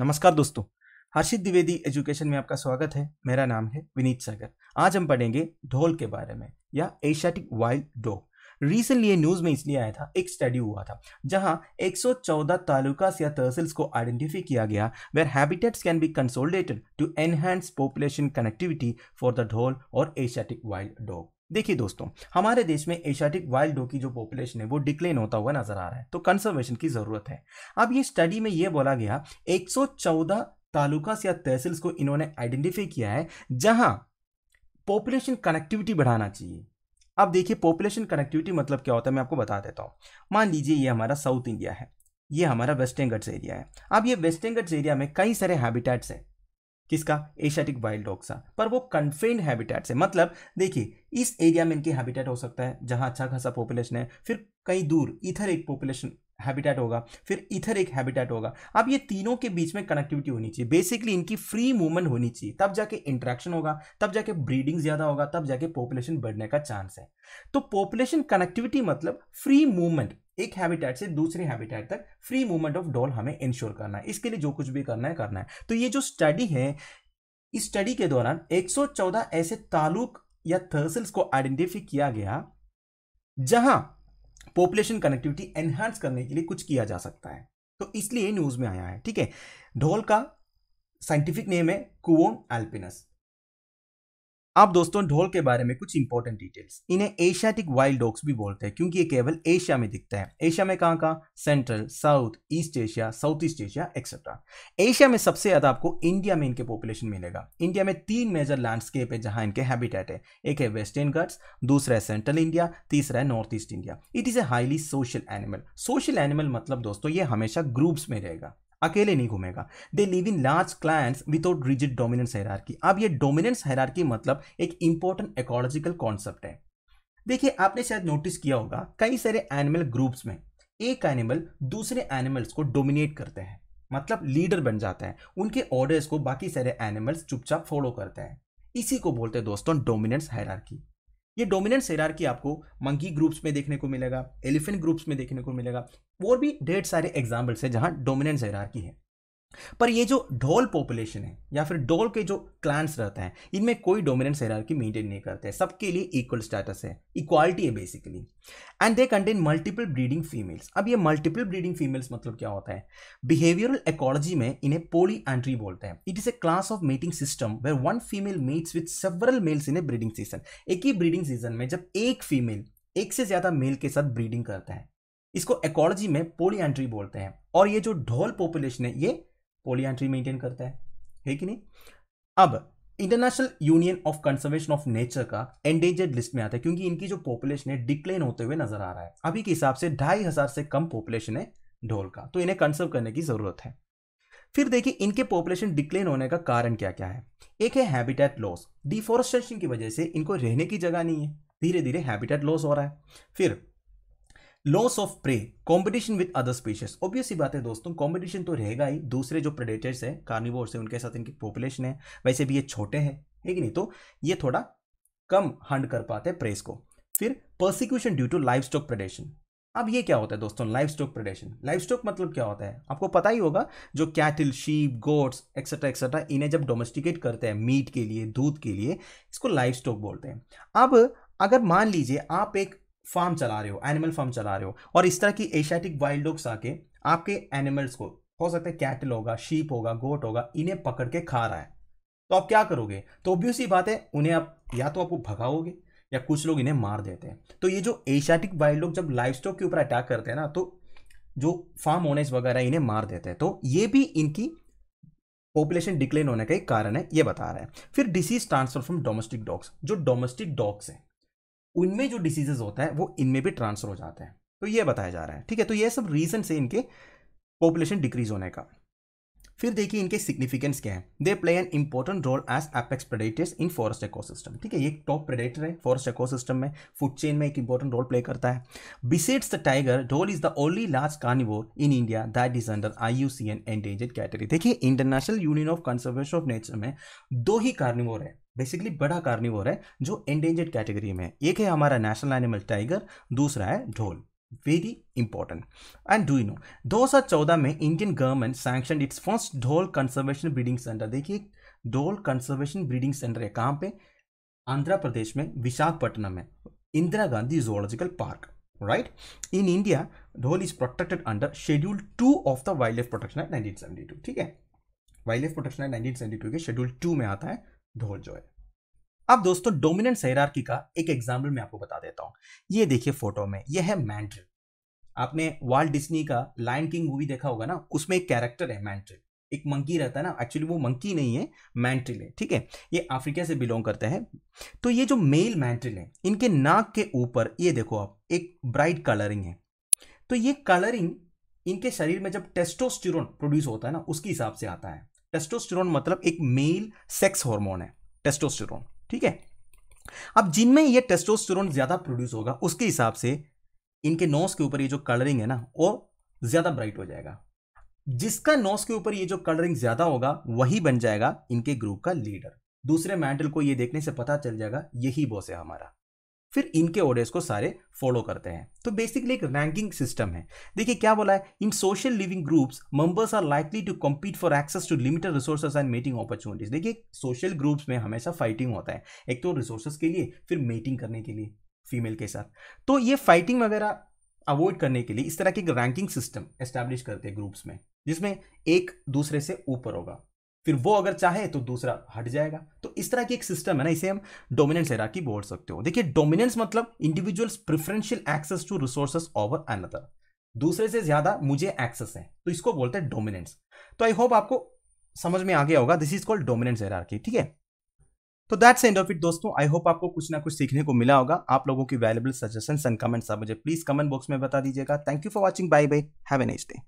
नमस्कार दोस्तों हर्षित द्विवेदी एजुकेशन में आपका स्वागत है मेरा नाम है विनीत सागर आज हम पढ़ेंगे ढोल के बारे में या एशियाटिक वाइल्ड डॉग रिसेंटली ये न्यूज़ में इसलिए आया था एक स्टडी हुआ था जहां 114 तालुकास या तहसील्स को आइडेंटिफाई किया गया where habitats can be consolidated to enhance population connectivity for the dhole और एशियाटिक वाइल्ड डॉग देखिए दोस्तों हमारे देश में एशियाटिक वाइल्ड डो की जो पॉपुलेशन है वो डिक्लेन होता हुआ नजर आ रहा है तो कंजर्वेशन की ज़रूरत है अब ये स्टडी में ये बोला गया 114 तालुकास या तहसील्स को इन्होंने आइडेंटिफाई किया है जहां पॉपुलेशन कनेक्टिविटी बढ़ाना चाहिए अब देखिए पॉपुलेशन कनेक्टिविटी मतलब क्या होता है मैं आपको बता देता हूँ मान लीजिए ये हमारा साउथ इंडिया है ये हमारा वेस्टेंगट्स एरिया है अब ये वेस्टेंगट्स एरिया में कई सारे हैबिटेट्स हैं किसका एशियाटिक वाइल्ड डॉग सा पर वो कन्फेन्ड हैबिटेट से मतलब देखिए इस एरिया में इनके हैबिटेट हो सकता है जहाँ अच्छा खासा पॉपुलेशन है फिर कहीं दूर इधर एक पॉपुलेशन हैबिटेट होगा फिर इधर एक हैबिटेट होगा अब ये तीनों के बीच में कनेक्टिविटी होनी चाहिए बेसिकली इनकी फ्री मूवमेंट होनी चाहिए तब जाके इंट्रैक्शन होगा तब जाके ब्रीडिंग ज़्यादा होगा तब जाके पॉपुलेशन बढ़ने का चांस है तो पॉपुलेशन कनेक्टिविटी मतलब फ्री मूवमेंट एक हैबिटेट से दूसरे हैबिटेट तक फ्री मूवमेंट ऑफ डॉल हमें इंश्योर करना है इसके लिए जो कुछ भी करना है करना है तो ये जो स्टडी है इस स्टडी के दौरान 114 ऐसे तालुक या थर्सल्स को आइडेंटिफाई किया गया जहां पॉपुलेशन कनेक्टिविटी एनहांस करने के लिए कुछ किया जा सकता है तो इसलिए न्यूज में आया है ठीक है ढोल का साइंटिफिक नेम है कुओन एल्पिनस आप दोस्तों ढोल के बारे में कुछ इंपॉर्टेंट डिटेल्स इन्हें एशियाटिक वाइल्ड डॉग्स भी बोलते हैं क्योंकि ये केवल एशिया में दिखता है एशिया में कहाँ कहाँ central south east Asia south east Asia etcetera Asia में सबसे ज्यादा आपको इंडिया में इनके पॉपुलेशन मिलेगा इंडिया में तीन मेजर लैंडस्केप है जहां इनके हैबिटेट है एक है वेस्टर्न घट्स दूसरा है सेंट्रल इंडिया तीसरा है north east India it is a highly social animal social animal मतलब दोस्तों ये हमेशा ग्रुप्स में रहेगा अकेले नहीं घूमेगा they live in large clans without rigid dominance hierarchy अब ये डोमिनेंस हैरारकी मतलब एक इंपॉर्टेंट इकोलॉजिकल कॉन्सेप्ट है देखिए आपने शायद नोटिस किया होगा कई सारे एनिमल ग्रुप्स में एक एनिमल दूसरे एनिमल्स को डोमिनेट करते हैं मतलब लीडर बन जाते हैं उनके ऑर्डर्स को बाकी सारे एनिमल्स चुपचाप फॉलो करते हैं इसी को बोलते हैं दोस्तों डोमिनेंस हैरारकी ये डोमिनेंस की आपको मंकी ग्रुप्स में देखने को मिलेगा एलिफेंट ग्रुप्स में देखने को मिलेगा और भी ढेर सारे एग्जाम्पल्स हैं जहाँ डोमिनेंस की है पर ये जो ढोल पॉपुलेशन है या फिर ढोल के जो क्लांस रहते हैं इनमें कोई डोमिनेंस की मेंटेन नहीं करते हैं सबके लिए इक्वल स्टेटस है इक्वालिटी है basically and they contain multiple breeding females अब ये मल्टीपल ब्रीडिंग फीमेल्स मतलब क्या होता है बिहेवियरल एकोलॉजी में इन्हें पोली एंट्री बोलते हैं it is a class of mating system where one female mates with several males in a breeding season एक ही ब्रीडिंग सीजन में जब एक फीमेल एक से ज्यादा मेल के साथ ब्रीडिंग करता है इसको एकोलॉजी में पोली एंट्री बोलते हैं और ये जो ढोल पॉपुलेशन है ये पोलियांट्री मेंटेन करता है है कि नहीं अब International Union of Conservation of Nature का एंडेंजर्ड लिस्ट में आता है क्योंकि इनकी जो पॉपुलेशन है डिक्लेन होते हुए नजर आ रहा है अभी के हिसाब से ढाई हजार से कम पॉपुलेशन है ढोल का तो इन्हें कंजर्व करने की जरूरत है फिर देखिए इनके पॉपुलेशन डिक्लेन होने का कारण क्या क्या है एक है हैबिटेट लॉस डिफोरेस्टेशन की वजह से इनको रहने की जगह नहीं है धीरे धीरे हैबिटेट लॉस हो रहा है फिर loss of prey competition with other species obvious बात है दोस्तों कॉम्पिटिशन तो रहेगा ही दूसरे जो प्रेडेटर्स हैं कार्निवोर्स हैं उनके साथ इनकी पॉपुलेशन है वैसे भी ये छोटे हैं है नहीं तो ये थोड़ा कम हंड कर पाते हैं प्रेस को फिर persecution due to livestock predation अब ये क्या होता है दोस्तों livestock predation livestock मतलब क्या होता है आपको पता ही होगा जो cattle sheep goats etcetera etcetera इन्हें जब डोमेस्टिकेट करते हैं मीट के लिए दूध के लिए इसको लाइफ स्टॉक बोलते हैं अब अगर मान लीजिए आप एक फार्म चला रहे हो एनिमल फार्म चला रहे हो और इस तरह की एशियाटिक वाइल्ड डॉग्स आके आपके एनिमल्स को हो सकता है कैटल होगा शीप होगा गोट होगा इन्हें पकड़ के खा रहा है तो आप क्या करोगे तो ऑब्वियस बात है उन्हें आप या तो आपको भगाओगे या कुछ लोग इन्हें मार देते हैं तो ये जो एशियाटिक वाइल्ड लोग जब लाइफ स्टॉक के ऊपर अटैक करते हैं ना तो जो फार्म ओनर्स वगैरह इन्हें मार देते हैं तो ये भी इनकी पॉपुलेशन डिक्लेन होने का एक कारण है ये बता रहा है फिर disease transfer from domestic dogs जो डोमेस्टिक डॉग्स हैं उनमें जो डिसीजेज होता है वो इनमें भी ट्रांसफर हो जाता है तो ये बताया जा रहा है ठीक है तो ये सब रीजन है इनके पॉपुलेशन डिक्रीज होने का फिर देखिए इनके सिग्निफिकेंस क्या है they play an important role as apex predators in forest ecosystem ठीक है ये टॉप प्रेडेटर है फॉरेस्ट इकोसिस्टम में फूड चेन में एक इंपॉर्टेंट रोल प्ले करता है besides the tiger dhole is the only large carnivore in India that is under I U C N endangered category देखिए International Union of Conservation of Nature में दो ही carnivore है basically बड़ा carnivore है जो एंडेंजर्ड कैटेगरी में है एक है हमारा नेशनल एनिमल टाइगर दूसरा है ढोल very important and do you know 2014 में Indian government sanction it's first ढोल कंजर्वेशन ब्रीडिंग सेंटर देखिए ढोल कंजर्वेशन ब्रीडिंग सेंटर है कहाँ पे आंध्र प्रदेश में विशाखपट्टनम में Indira Gandhi zoological park right right in india dhol is protected under schedule 2 of the wildlife protection act 1972 ठीक है वाइल्ड wildlife protection act 1972 के शेड्यूल टू में आता है जो है अब दोस्तों डोमिनेंस हेरार्की का एक एग्जाम्पल मैं आपको बता देता हूँ ये देखिए फोटो में यह है मैंट्रिल आपने वर्ल्ड डिस्नी का लाइन किंग मूवी देखा होगा ना उसमें एक कैरेक्टर है मैंट्रिल एक मंकी रहता है ना एक्चुअली वो मंकी नहीं है मैंट्रिल है ठीक है ये अफ्रीका से बिलोंग करते हैं तो ये जो मेल मैंट्रिल है इनके नाक के ऊपर ये देखो आप एक ब्राइट कलरिंग है तो ये कलरिंग इनके शरीर में जब टेस्टोस्टिरोन प्रोड्यूस होता है ना उसके हिसाब से आता है टेस्टोस्टेरोन मतलब एक मेल सेक्स हार्मोन है टेस्टोस्टेरोन ठीक है अब जिनमें ये टेस्टोस्टेरोन ज़्यादा प्रोड्यूस होगा उसके हिसाब से इनके नोस के ऊपर ये जो कलरिंग है ना वो ज़्यादा ब्राइट हो जाएगा जिसका नोस के ऊपर ये जो कलरिंग ज़्यादा होगा वही बन जाएगा इनके ग्रुप का लीडर दूसरे मेंटल को ये देखने से पता चल जाएगा यही बॉस है हमारा फिर इनके ऑर्डर्स को सारे फॉलो करते हैं तो बेसिकली एक रैंकिंग सिस्टम है देखिए क्या बोला है in social living groups members are likely to compete for access to limited resources and mating opportunities देखिए सोशल ग्रुप्स में हमेशा फाइटिंग होता है एक तो रिसोर्सेज के लिए फिर मेटिंग करने के लिए फीमेल के साथ तो ये फाइटिंग वगैरह अवॉइड करने के लिए इस तरह की एक रैंकिंग सिस्टम एस्टैब्लिश करते हैं ग्रुप्स में जिसमें एक दूसरे से ऊपर होगा फिर वो अगर चाहे तो दूसरा हट जाएगा इस तरह की एक सिस्टम है ना इसे हम डोमिनेंस एरा की बोल सकते हो देखिए डोमिनेंस मतलब individuals preferential access to resources over another दूसरे से ज्यादा मुझे एक्सेस है तो इसको बोलते हैं डोमिनेंस तो आई होप आपको समझ में आ गया होगा this is called dominance era ठीक है तो दैट्स एंड ऑफ इट दोस्तों आई होप आपको कुछ ना कुछ सीखने को मिला होगा आप लोगों की वैल्यूबल सजेशन एंड कमेंट्स आप मुझे प्लीज कमेंट बॉक्स में बता दीजिएगा thank you for watching bye bye have a nice day